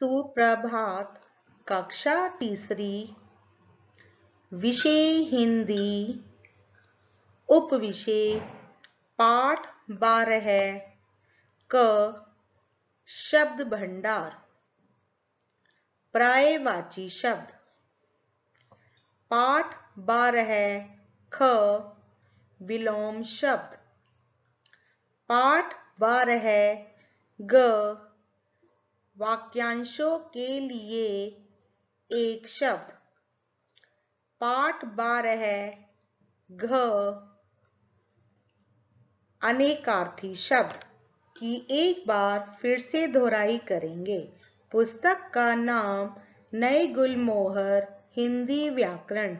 सुप्रभात कक्षा तीसरी विषय हिंदी उपविषय पाठ बारह क शब्द भंडार प्रायवाची शब्द पाठ बारह ख विलोम शब्द पाठ बारह ग वाक्यांशों के लिए एक शब्द पाठ बारह घ अनेकार्थी शब्द की एक बार फिर से दोहराई करेंगे पुस्तक का नाम नए गुलमोहर हिंदी व्याकरण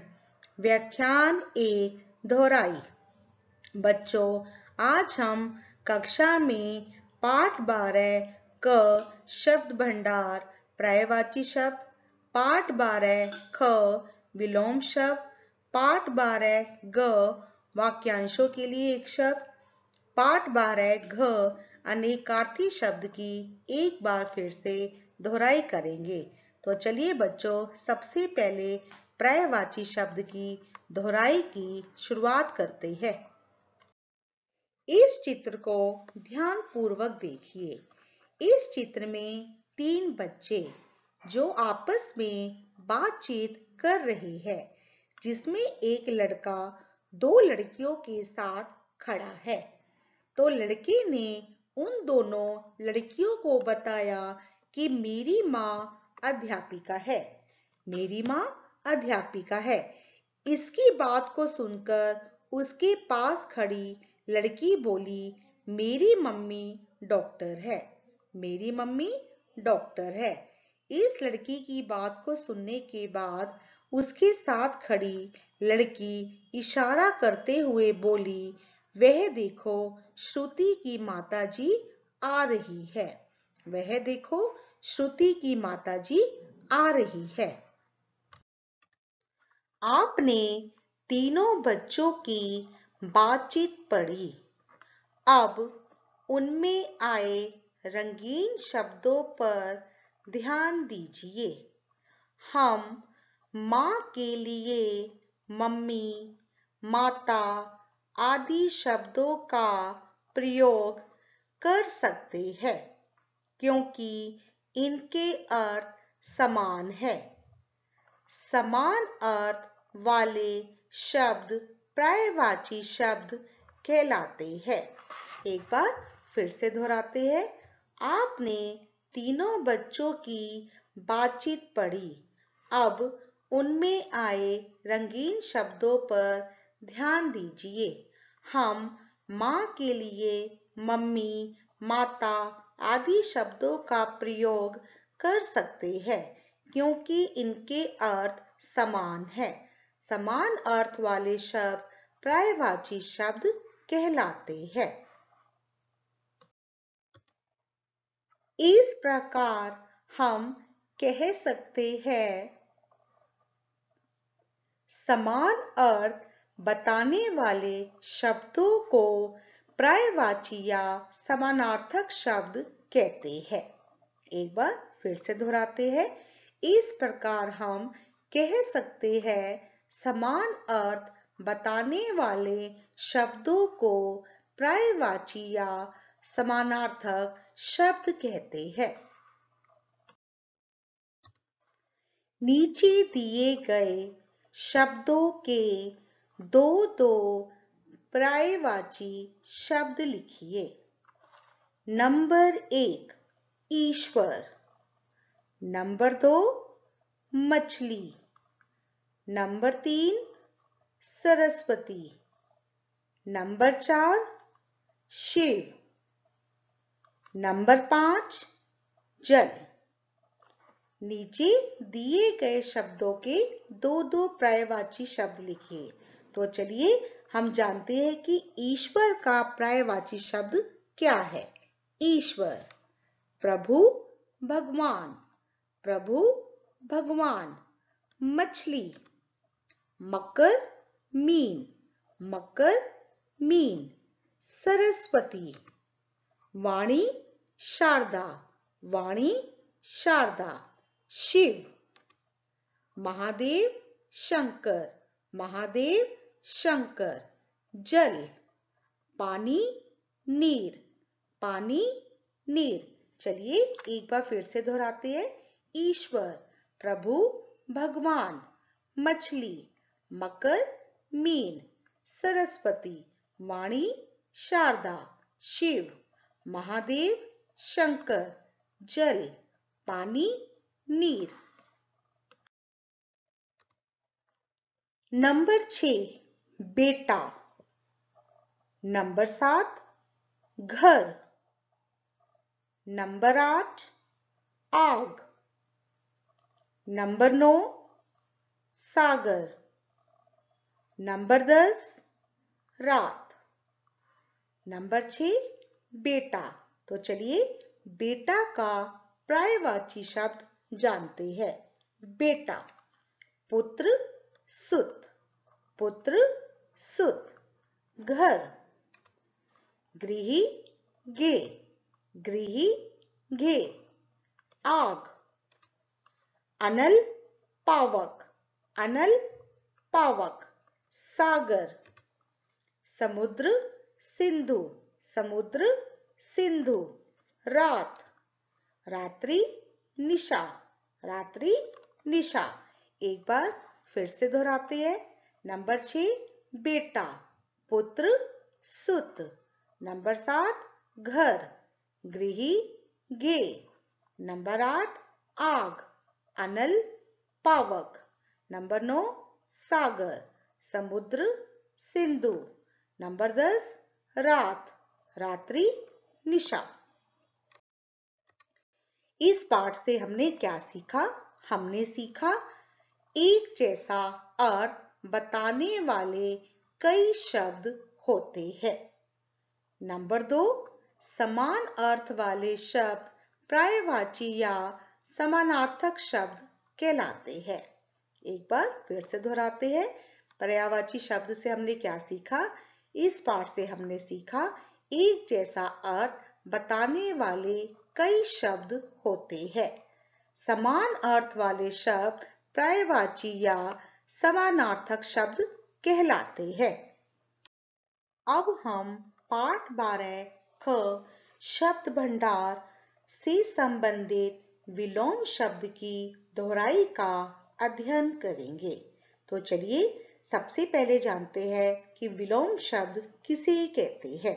व्याख्यान एक दोहराई बच्चों आज हम कक्षा में पाठ बारह क शब्द भंडार पर्यायवाची शब्द पाठ बारह ख विलोम शब्द पाठ बारह ग वाक्यांशों के लिए एक शब्द पाठ बारह घ अनेकार्थी शब्द की एक बार फिर से दोहराई करेंगे तो चलिए बच्चों सबसे पहले पर्यायवाची शब्द की दोहराई की शुरुआत करते हैं इस चित्र को ध्यान पूर्वक देखिए इस चित्र में तीन बच्चे जो आपस में बातचीत कर रहे हैं जिसमें एक लड़का दो लड़कियों के साथ खड़ा है तो लड़के ने उन दोनों लड़कियों को बताया कि मेरी माँ अध्यापिका है मेरी माँ अध्यापिका है इसकी बात को सुनकर उसके पास खड़ी लड़की बोली मेरी मम्मी डॉक्टर है मेरी मम्मी डॉक्टर है इस लड़की की बात को सुनने के बाद उसके साथ खड़ी लड़की इशारा करते हुए बोली वह देखो श्रुति की माताजी आ रही है वह देखो श्रुति की माताजी आ रही है आपने तीनों बच्चों की बातचीत पढ़ी अब उनमें आए रंगीन शब्दों पर ध्यान दीजिए हम माँ के लिए मम्मी माता आदि शब्दों का प्रयोग कर सकते हैं क्योंकि इनके अर्थ समान है समान अर्थ वाले शब्द प्रायवाची शब्द कहलाते हैं एक बार फिर से दोहराते हैं आपने तीनों बच्चों की बातचीत पढ़ी अब उनमें आए रंगीन शब्दों पर ध्यान दीजिए हम माँ के लिए मम्मी माता आदि शब्दों का प्रयोग कर सकते हैं क्योंकि इनके अर्थ समान है समान अर्थ वाले शब्द प्रायवाची शब्द कहलाते हैं इस प्रकार हम कह सकते हैं समान अर्थ बताने वाले शब्दों को प्रायवाची या समानार्थक शब्द कहते हैं एक बार फिर से दोहराते हैं इस प्रकार हम कह सकते हैं समान अर्थ बताने वाले शब्दों को प्रायवाची या समानार्थक शब्द कहते हैं नीचे दिए गए शब्दों के दो दो प्रायवाची शब्द लिखिए नंबर एक ईश्वर नंबर दो मछली नंबर तीन सरस्वती नंबर चार शिव नंबर पांच जल नीचे दिए गए शब्दों के दो दो प्रायवाची शब्द लिखिए तो चलिए हम जानते हैं कि ईश्वर का प्रायवाची शब्द क्या है ईश्वर प्रभु भगवान प्रभु भगवान मछली मकर मीन मकर मीन सरस्वती वाणी शारदा वाणी शारदा शिव महादेव शंकर महादेव शंकर जल पानी नीर पानी नीर चलिए एक बार फिर से दोहराते हैं ईश्वर प्रभु भगवान मछली मकर मीन सरस्वती वाणी शारदा शिव महादेव शंकर जल पानी नीर नंबर छ बेटा नंबर सात घर नंबर आठ आग नंबर नौ सागर नंबर दस रात नंबर छह बेटा तो चलिए बेटा का प्रायवाची शब्द जानते हैं बेटा पुत्र सुत पुत्र सुत घर गृही गे गृही घे आग अनल पावक अनल पावक सागर समुद्र सिंधु समुद्र सिंधु रात रात्रि निशा रात्रि निशा एक बार फिर से दोहराते हैं नंबर छ बेटा पुत्र सुत नंबर सात घर गृही गे नंबर आठ आग अनल पावक नंबर नौ सागर समुद्र सिंधु नंबर दस रात रात्रि निशा इस पाठ से हमने क्या सीखा हमने सीखा एक जैसा अर्थ बताने वाले कई शब्द होते हैं नंबर दो समान अर्थ वाले शब्द प्रायवाची या समानार्थक शब्द कहलाते हैं एक बार फिर से दोहराते हैं पर्यावाची शब्द से हमने क्या सीखा इस पाठ से हमने सीखा एक जैसा अर्थ बताने वाले कई शब्द होते हैं समान अर्थ वाले शब्द प्रायवाची या समानार्थक शब्द कहलाते हैं अब हम पाठ बारह ख शब्द भंडार से संबंधित विलोम शब्द की दोहराई का अध्ययन करेंगे तो चलिए सबसे पहले जानते हैं कि विलोम शब्द किसे कहते हैं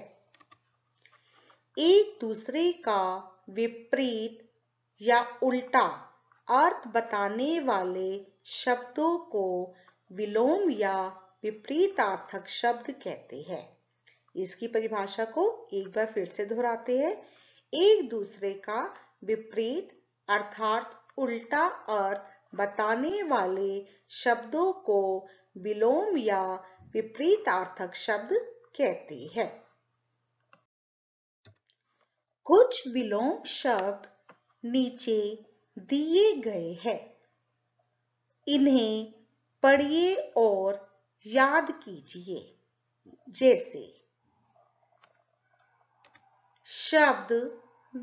एक दूसरे का विपरीत या उल्टा अर्थ बताने वाले शब्दों को विलोम या विपरीतार्थक शब्द कहते हैं इसकी परिभाषा को एक बार फिर से दोहराते हैं एक दूसरे का विपरीत अर्थात उल्टा अर्थ बताने वाले शब्दों को विलोम या विपरीतार्थक शब्द कहते हैं कुछ विलोम शब्द नीचे दिए गए हैं इन्हें पढ़िए और याद कीजिए जैसे शब्द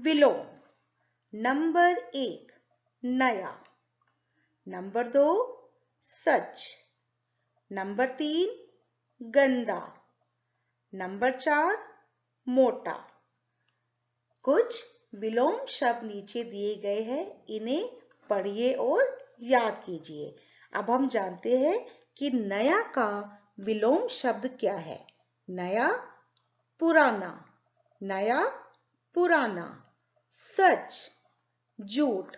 विलोम नंबर एक नया नंबर दो सच नंबर तीन गंदा नंबर चार मोटा कुछ विलोम शब्द नीचे दिए गए हैं इन्हें पढ़िए और याद कीजिए अब हम जानते हैं कि नया का विलोम शब्द क्या है नया पुराना नया पुराना सच झूठ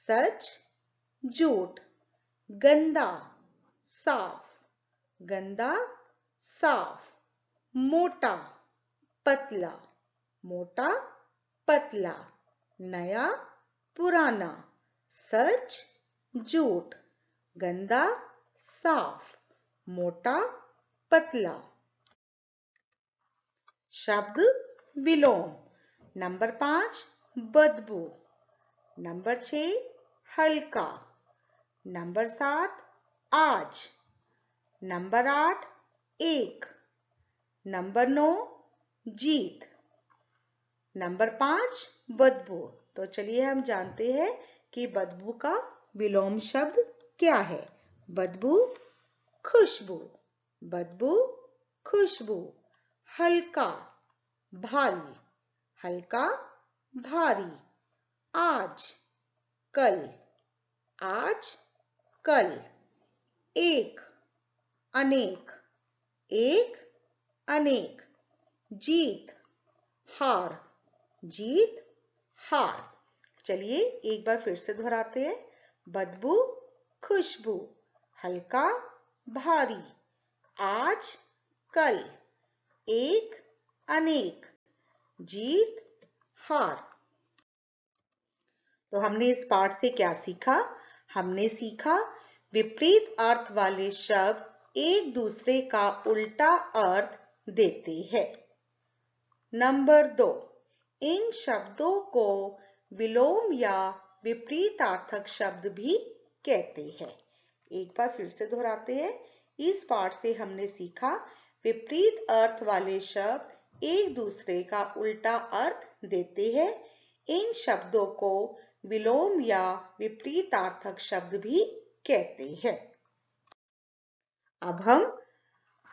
सच झूठ गंदा साफ गंदा साफ मोटा पतला मोटा पतला नया पुराना सच झूठ गंदा साफ मोटा पतला शब्द विलोम नंबर पांच बदबू नंबर छ हल्का नंबर सात आज नंबर आठ एक नंबर नौ जीत नंबर पांच बदबू तो चलिए हम जानते हैं कि बदबू का विलोम शब्द क्या है बदबू खुशबू बदबू खुशबू हल्का भारी हल्का भारी आज कल आज कल एक अनेक एक अनेक जीत हार जीत हार चलिए एक बार फिर से दोहराते हैं बदबू खुशबू हल्का भारी आज कल एक अनेक जीत हार तो हमने इस पाठ से क्या सीखा हमने सीखा विपरीत अर्थ वाले शब्द एक दूसरे का उल्टा अर्थ देते हैं नंबर दो इन शब्दों को विलोम या विपरीतार्थक शब्द भी कहते हैं एक बार फिर से दोहराते हैं इस पाठ से हमने सीखा विपरीत अर्थ वाले शब्द एक दूसरे का उल्टा अर्थ देते हैं इन शब्दों को विलोम या विपरीतार्थक शब्द भी कहते हैं अब हम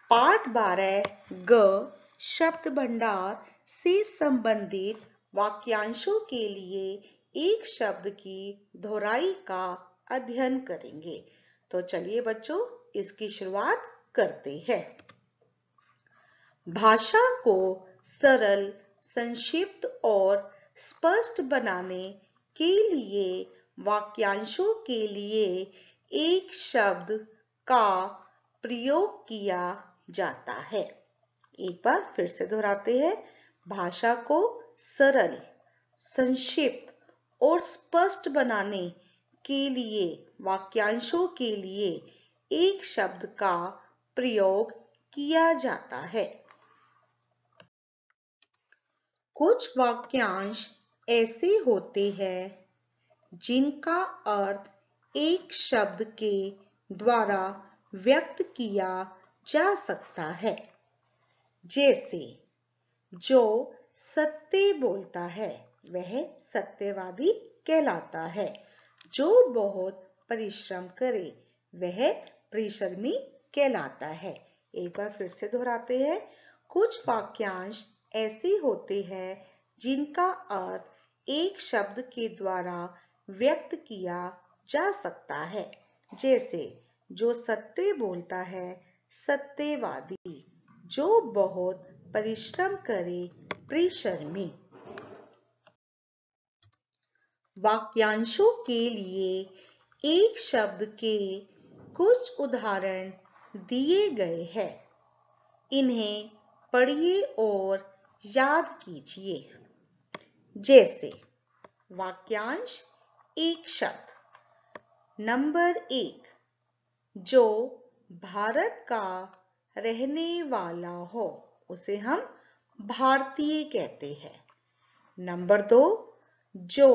पाठ बारह ग शब्द भंडार से संबंधित वाक्यांशों के लिए एक शब्द की दोहराई का अध्ययन करेंगे तो चलिए बच्चों इसकी शुरुआत करते हैं भाषा को सरल संक्षिप्त और स्पष्ट बनाने के लिए वाक्यांशों के लिए एक शब्द का प्रयोग किया जाता है एक बार फिर से दोहराते हैं भाषा को सरल संक्षिप्त और स्पष्ट बनाने के लिए वाक्यांशों के लिए एक शब्द का प्रयोग किया जाता है कुछ वाक्यांश ऐसे होते हैं जिनका अर्थ एक शब्द के द्वारा व्यक्त किया जा सकता है जैसे जो सत्य बोलता है वह सत्यवादी कहलाता है जो बहुत परिश्रम करे वह परिश्रमी कहलाता है एक बार फिर से दोहराते हैं कुछ वाक्यांश ऐसे होते हैं जिनका अर्थ एक शब्द के द्वारा व्यक्त किया जा सकता है जैसे जो सत्य बोलता है सत्यवादी जो बहुत परिश्रम करे प्रिशर्मी वाक्यांशों के लिए एक शब्द के कुछ उदाहरण दिए गए हैं इन्हें पढ़िए और याद कीजिए जैसे वाक्यांश एक शब्द नंबर एक जो भारत का रहने वाला हो उसे हम भारतीय कहते हैं नंबर दो जो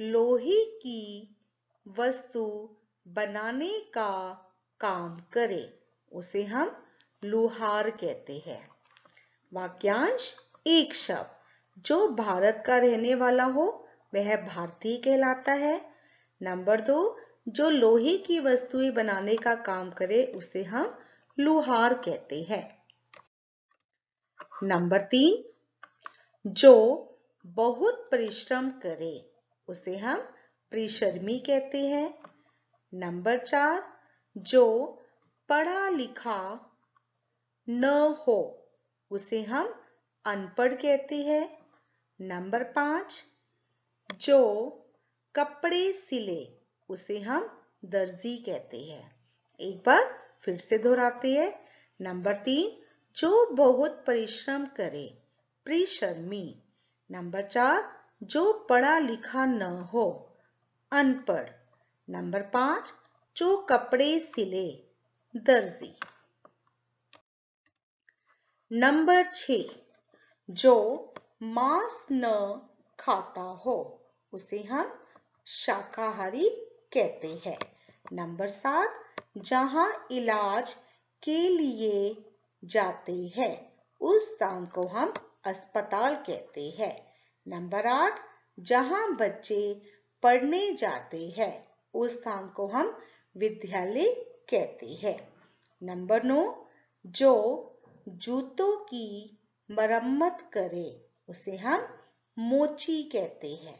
लोहे की वस्तु बनाने का काम करे उसे हम लुहार कहते हैं वाक्यांश एक शब्द जो भारत का रहने वाला हो वह भारतीय कहलाता है नंबर दो जो लोहे की वस्तुएं बनाने का काम करे उसे हम लुहार कहते हैं नंबर तीन जो बहुत परिश्रम करे उसे हम परिश्रमी कहते हैं नंबर चार जो पढ़ा लिखा न हो उसे हम अनपढ़ कहते हैं नंबर पांच जो कपड़े सिले उसे हम दर्जी कहते हैं एक बार फिर से दोहराते हैं नंबर तीन जो बहुत परिश्रम करे प्रिशर्मी नंबर चार जो पढ़ा लिखा न हो अनपढ़ नंबर पांच जो कपड़े सिले दर्जी नंबर छ जो मांस न खाता हो उसे हम शाकाहारी कहते हैं नंबर सात जहां इलाज के लिए जाते है उस स्थान को हम अस्पताल कहते हैं नंबर आठ जहां बच्चे पढ़ने जाते हैं उस स्थान को हम विद्यालय कहते हैं नंबर नौ जो जूतों की मरम्मत करे उसे हम मोची कहते हैं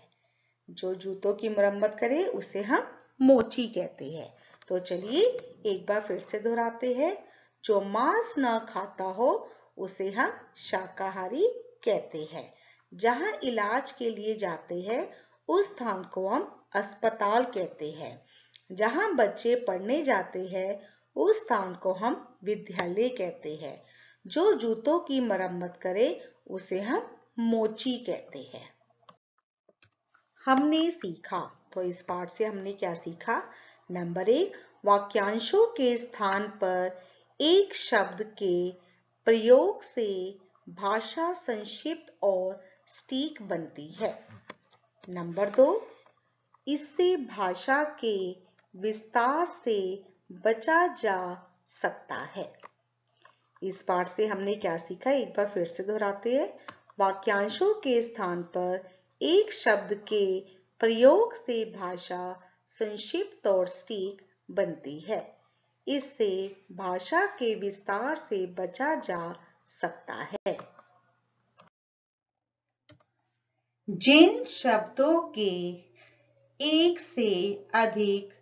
जो जूतों की मरम्मत करे उसे हम मोची कहते हैं तो चलिए एक बार फिर से दोहराते हैं जो मांस ना खाता हो उसे हम शाकाहारी कहते हैं जहां इलाज के लिए जाते हैं उस स्थान को हम अस्पताल कहते हैं जहां बच्चे पढ़ने जाते हैं उस स्थान को हम विद्यालय कहते हैं जो जूतों की मरम्मत करे उसे हम मोची कहते हैं हमने सीखा तो इस पाठ से हमने क्या सीखा नंबर एक वाक्यांशों के स्थान पर एक शब्द के प्रयोग से भाषा संक्षिप्त और स्टीक बनती है नंबर दो इससे भाषा के विस्तार से बचा जा सकता है इस पाठ से हमने क्या सीखा एक बार फिर से दोहराते हैं वाक्यांशों के स्थान पर एक शब्द के प्रयोग से भाषा संक्षिप्त और स्टीक बनती है इससे भाषा के विस्तार से बचा जा सकता है जिन शब्दों के एक से अधिक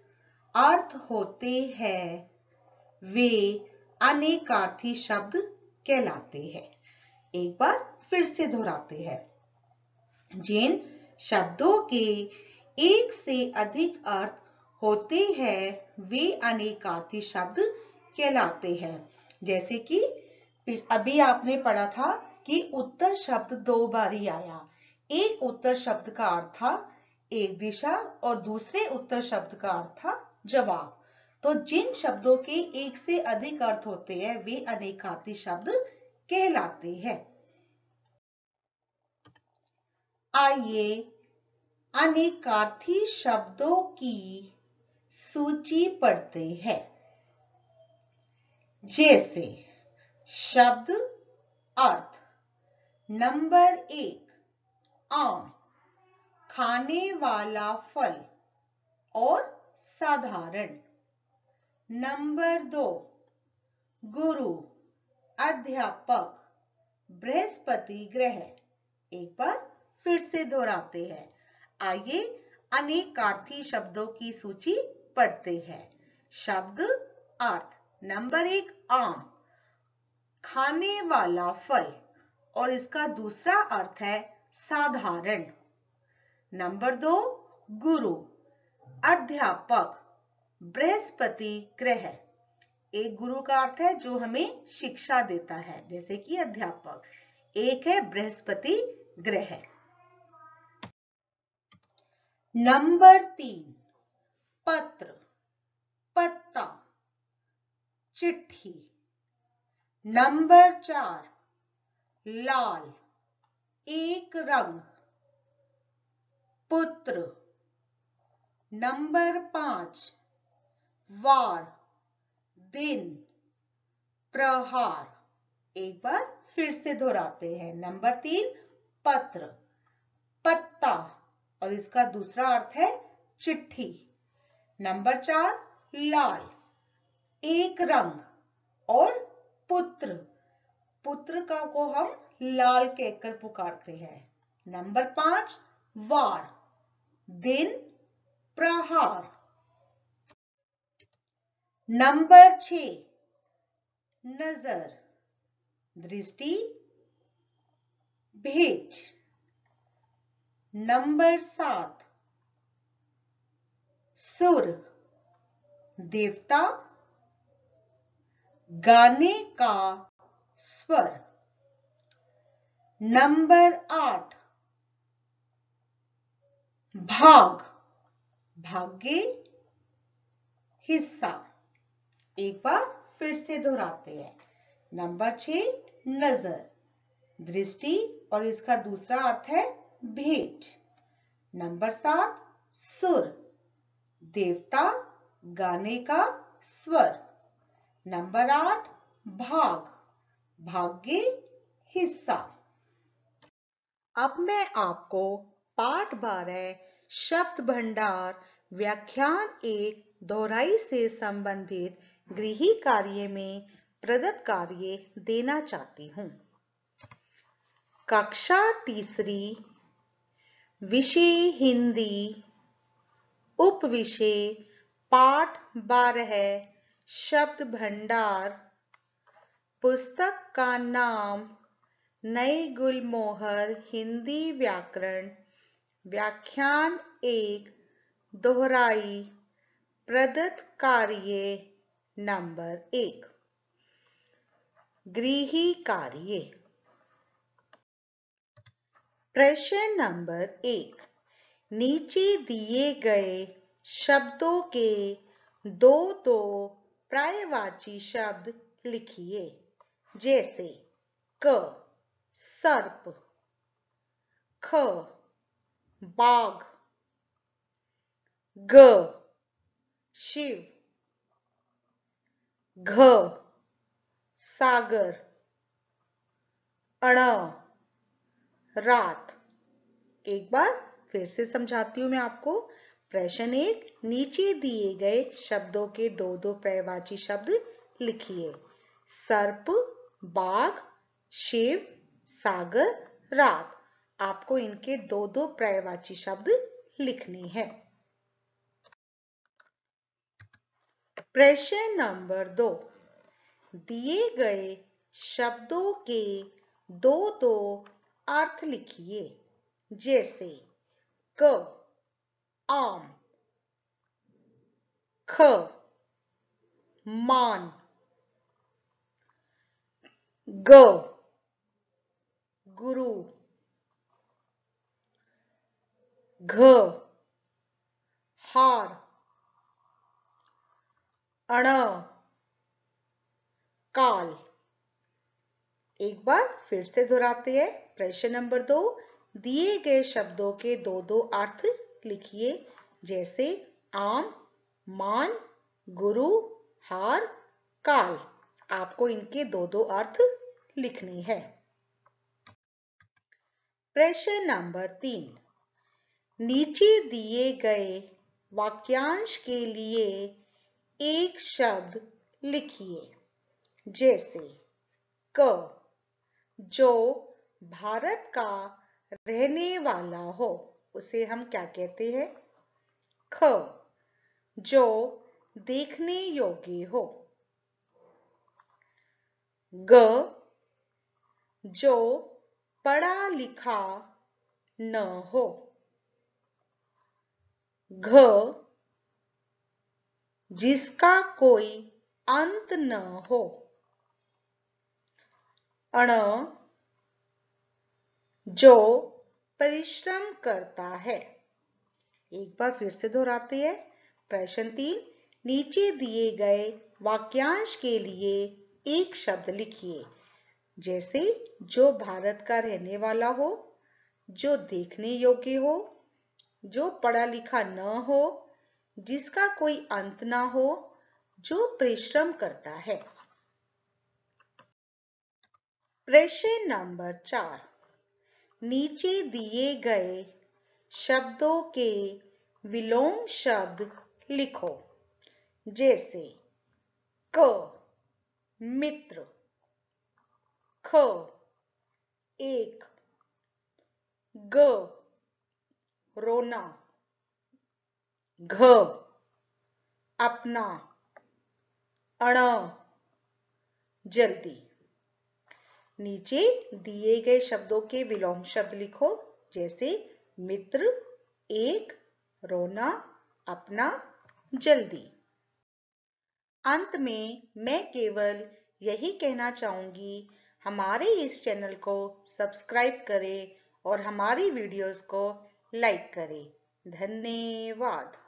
अर्थ होते हैं वे अनेकार्थी शब्द कहलाते हैं एक बार फिर से दोहराते हैं जिन शब्दों के एक से अधिक अर्थ होते हैं वे अनेकार्थी शब्द कहलाते हैं जैसे कि अभी आपने पढ़ा था कि उत्तर शब्द दो बारी आया एक उत्तर शब्द का अर्थ था एक दिशा और दूसरे उत्तर शब्द का अर्थ था जवाब तो जिन शब्दों के एक से अधिक अर्थ होते हैं वे अनेकार्थी शब्द कहलाते हैं आइए अनेकार्थी शब्दों की सूची पढ़ते हैं जैसे शब्द अर्थ नंबर एक आम खाने वाला फल और साधारण नंबर दो गुरु अध्यापक बृहस्पति ग्रह एक बार फिर से दोहराते हैं आइए अनेकार्थी शब्दों की सूची पढ़ते हैं शब्द अर्थ नंबर एक आम खाने वाला फल और इसका दूसरा अर्थ है साधारण नंबर दो गुरु अध्यापक बृहस्पति ग्रह एक गुरु का अर्थ है जो हमें शिक्षा देता है जैसे कि अध्यापक एक है बृहस्पति ग्रह नंबर तीन पत्र पत्ता चिट्ठी नंबर चार लाल एक रंग पुत्र नंबर पांच वार दिन प्रहार एक बार फिर से दोहराते हैं नंबर तीन पत्र पत्ता और इसका दूसरा अर्थ है चिट्ठी नंबर चार लाल एक रंग और पुत्र पुत्र का को हम लाल कहकर पुकारते हैं नंबर पांच वार दिन प्रहार नंबर छ नजर दृष्टि भेज नंबर सात सुर देवता गाने का स्वर नंबर आठ भाग भाग्य हिस्सा एक बार फिर से दोहराते हैं नंबर छ नजर दृष्टि और इसका दूसरा अर्थ है भेंट नंबर सात सुर देवता गाने का स्वर नंबर आठ भाग भाग्य हिस्सा अब मैं आपको पाठ बारह शब्द भंडार व्याख्यान एक दोहराई से संबंधित गृह कार्य में प्रदत्त कार्य देना चाहती हूँ कक्षा तीसरी विषय हिंदी उपविषय पाठ बारह शब्द भंडार पुस्तक का नाम नई गुलमोहर हिंदी व्याकरण व्याख्यान एक दोहराई प्रदत्त कार्य नंबर एक गृह कार्य प्रश्न नंबर एक नीचे दिए गए शब्दों के दो दो प्रायवाची शब्द लिखिए जैसे क सर्प ख बाघ ग शिव घ सागर अण रात एक बार फिर से समझाती हूँ मैं आपको प्रश्न एक नीचे दिए गए शब्दों के दो दो पर्यायवाची शब्द लिखिए सर्प बाघ शिव सागर रात आपको इनके दो दो पर्यायवाची शब्द लिखने हैं प्रश्न नंबर दो दिए गए शब्दों के दो दो अर्थ लिखिए जैसे go arm um. curve mon go guru घ हार अण काल एक बार फिर से दोहराते हैं प्रश्न नंबर दो दिए गए शब्दों के दो दो अर्थ लिखिए जैसे आम मान गुरु हार काल आपको इनके दो दो अर्थ लिखने हैं प्रश्न नंबर तीन नीचे दिए गए वाक्यांश के लिए एक शब्द लिखिए जैसे क जो भारत का रहने वाला हो उसे हम क्या कहते हैं ख जो देखने योग्य हो ग जो पढ़ा लिखा न हो घ जिसका कोई अंत न हो अण जो परिश्रम करता है एक बार फिर से दोहराते हैं प्रश्न तीन नीचे दिए गए वाक्यांश के लिए एक शब्द लिखिए जैसे जो भारत का रहने वाला हो जो देखने योग्य हो जो पढ़ा लिखा न हो जिसका कोई अंत ना हो जो परिश्रम करता है प्रश्न नंबर चार नीचे दिए गए शब्दों के विलोम शब्द लिखो जैसे क मित्र ख एक ग रोना घ अपना अण जल्दी नीचे दिए गए शब्दों के विलोम शब्द लिखो जैसे मित्र एक रोना अपना जल्दी अंत में मैं केवल यही कहना चाहूंगी हमारे इस चैनल को सब्सक्राइब करें और हमारी वीडियोस को लाइक करें धन्यवाद